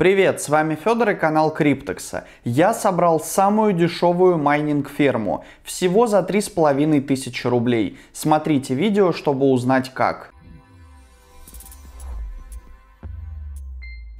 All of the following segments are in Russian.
Привет, с вами Федор и канал Криптекса. Я собрал самую дешевую майнинг-ферму, всего за 3500 рублей. Смотрите видео, чтобы узнать как.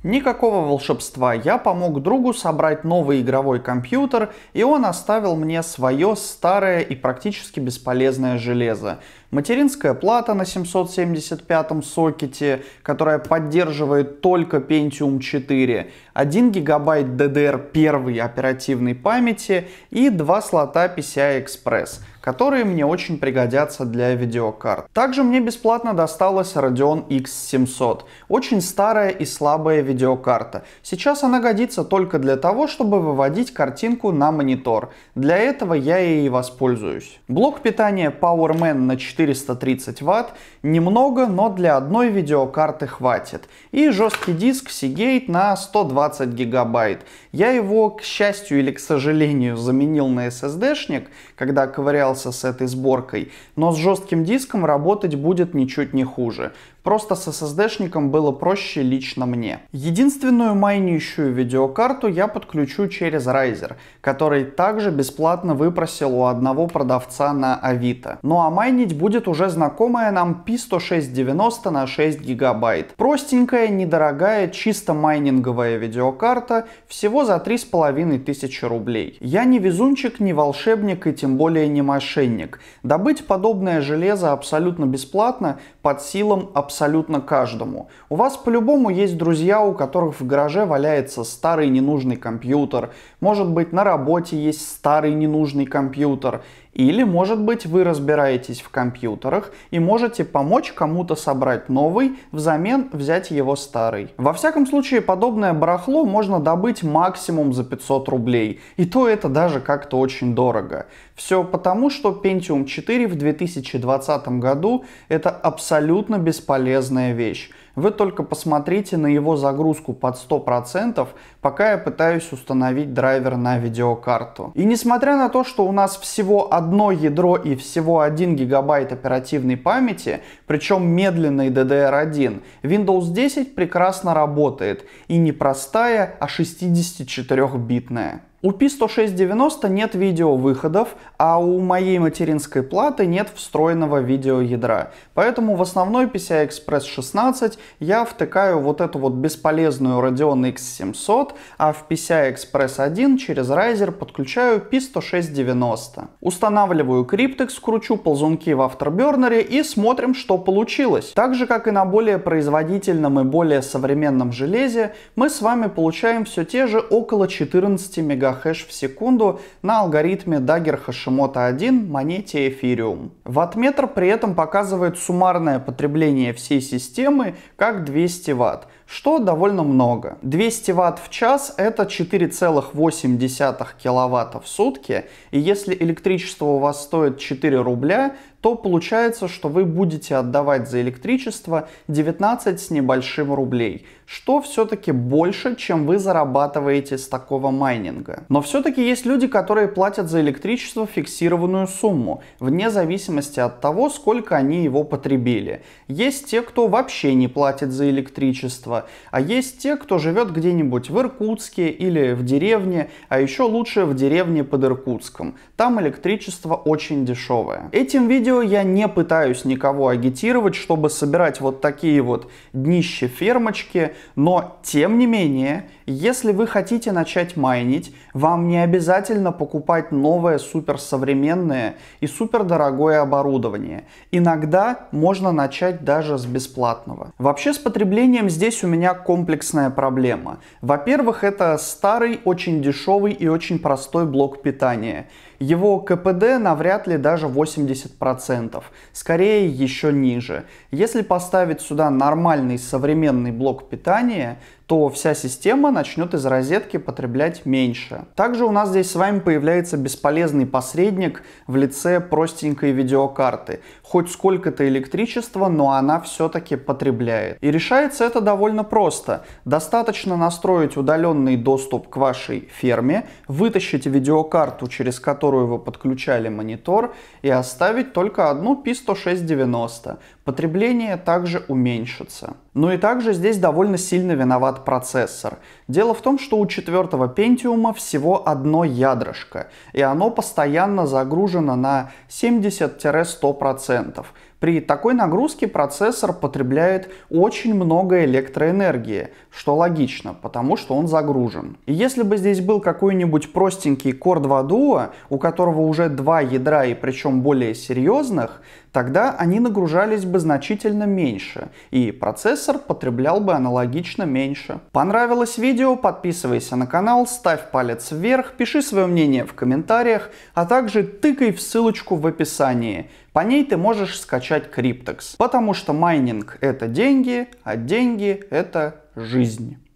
Никакого волшебства, я помог другу собрать новый игровой компьютер, и он оставил мне свое старое и практически бесполезное железо. Материнская плата на 775 сокете, которая поддерживает только Pentium 4, 1 гигабайт DDR1 оперативной памяти и два слота PCI Express которые мне очень пригодятся для видеокарт. Также мне бесплатно досталась Radeon X700, очень старая и слабая видеокарта. Сейчас она годится только для того, чтобы выводить картинку на монитор. Для этого я ей воспользуюсь. Блок питания PowerMan на 430 Вт немного, но для одной видеокарты хватит. И жесткий диск Seagate на 120 гигабайт. Я его, к счастью или к сожалению, заменил на SSD-шник, когда ковырял справился с этой сборкой, но с жестким диском работать будет ничуть не хуже. Просто с SSD-шником было проще лично мне. Единственную майнищую видеокарту я подключу через Razer, который также бесплатно выпросил у одного продавца на Авито. Ну а майнить будет уже знакомая нам P10690 на 6 гигабайт. Простенькая, недорогая, чисто майнинговая видеокарта, всего за 3500 рублей. Я не везунчик, не волшебник и тем более не мошенник. Добыть подобное железо абсолютно бесплатно под силам абсолютно абсолютно каждому. У вас по-любому есть друзья, у которых в гараже валяется старый ненужный компьютер. Может быть, на работе есть старый ненужный компьютер. Или, может быть, вы разбираетесь в компьютерах и можете помочь кому-то собрать новый, взамен взять его старый. Во всяком случае, подобное барахло можно добыть максимум за 500 рублей, и то это даже как-то очень дорого. Все потому, что Pentium 4 в 2020 году это абсолютно бесполезная вещь. Вы только посмотрите на его загрузку под 100%, пока я пытаюсь установить драйвер на видеокарту. И несмотря на то, что у нас всего одно ядро и всего 1 гигабайт оперативной памяти, причем медленный DDR1, Windows 10 прекрасно работает и не простая, а 64-битная. У P10690 нет видеовыходов, а у моей материнской платы нет встроенного видеоядра. Поэтому в основной PCI-Express 16 я втыкаю вот эту вот бесполезную Radeon X700, а в PCI-Express 1 через Razer подключаю P10690. Устанавливаю Cryptex, кручу ползунки в Afterburner и смотрим, что получилось. Так же, как и на более производительном и более современном железе, мы с вами получаем все те же около 14 мегабайт гигахэш в секунду на алгоритме Dagger Hashimoto 1 монете Ethereum. Ваттметр при этом показывает суммарное потребление всей системы как 200 Вт что довольно много. 200 ватт в час это 4,8 киловатта в сутки, и если электричество у вас стоит 4 рубля, то получается, что вы будете отдавать за электричество 19 с небольшим рублей, что все-таки больше, чем вы зарабатываете с такого майнинга. Но все-таки есть люди, которые платят за электричество фиксированную сумму, вне зависимости от того, сколько они его потребили. Есть те, кто вообще не платит за электричество, а есть те, кто живет где-нибудь в Иркутске или в деревне, а еще лучше в деревне под Иркутском. Там электричество очень дешевое. Этим видео я не пытаюсь никого агитировать, чтобы собирать вот такие вот днище фермочки, но тем не менее, если вы хотите начать майнить, вам не обязательно покупать новое суперсовременное и супердорогое оборудование. Иногда можно начать даже с бесплатного. Вообще с потреблением здесь у меня комплексная проблема. Во-первых, это старый, очень дешевый и очень простой блок питания. Его КПД навряд ли даже 80%, скорее еще ниже. Если поставить сюда нормальный современный блок питания, то вся система начнет из розетки потреблять меньше. Также у нас здесь с вами появляется бесполезный посредник в лице простенькой видеокарты. Хоть сколько-то электричества, но она все-таки потребляет. И решается это довольно просто. Достаточно настроить удаленный доступ к вашей ферме, вытащить видеокарту, через которую вы подключали монитор, и оставить только одну P10690. Потребление также уменьшится. Ну и также здесь довольно сильно виноват процессор. Дело в том, что у четвертого Pentium всего одно ядрышко, и оно постоянно загружено на 70-100%. При такой нагрузке процессор потребляет очень много электроэнергии, что логично, потому что он загружен. И если бы здесь был какой-нибудь простенький Core 2 Duo, у которого уже два ядра и причем более серьезных, тогда они нагружались бы значительно меньше, и процессор потреблял бы аналогично меньше. Понравилось видео? Подписывайся на канал, ставь палец вверх, пиши свое мнение в комментариях, а также тыкай в ссылочку в описании. По ней ты можешь скачать Криптекс, потому что майнинг это деньги, а деньги это жизнь.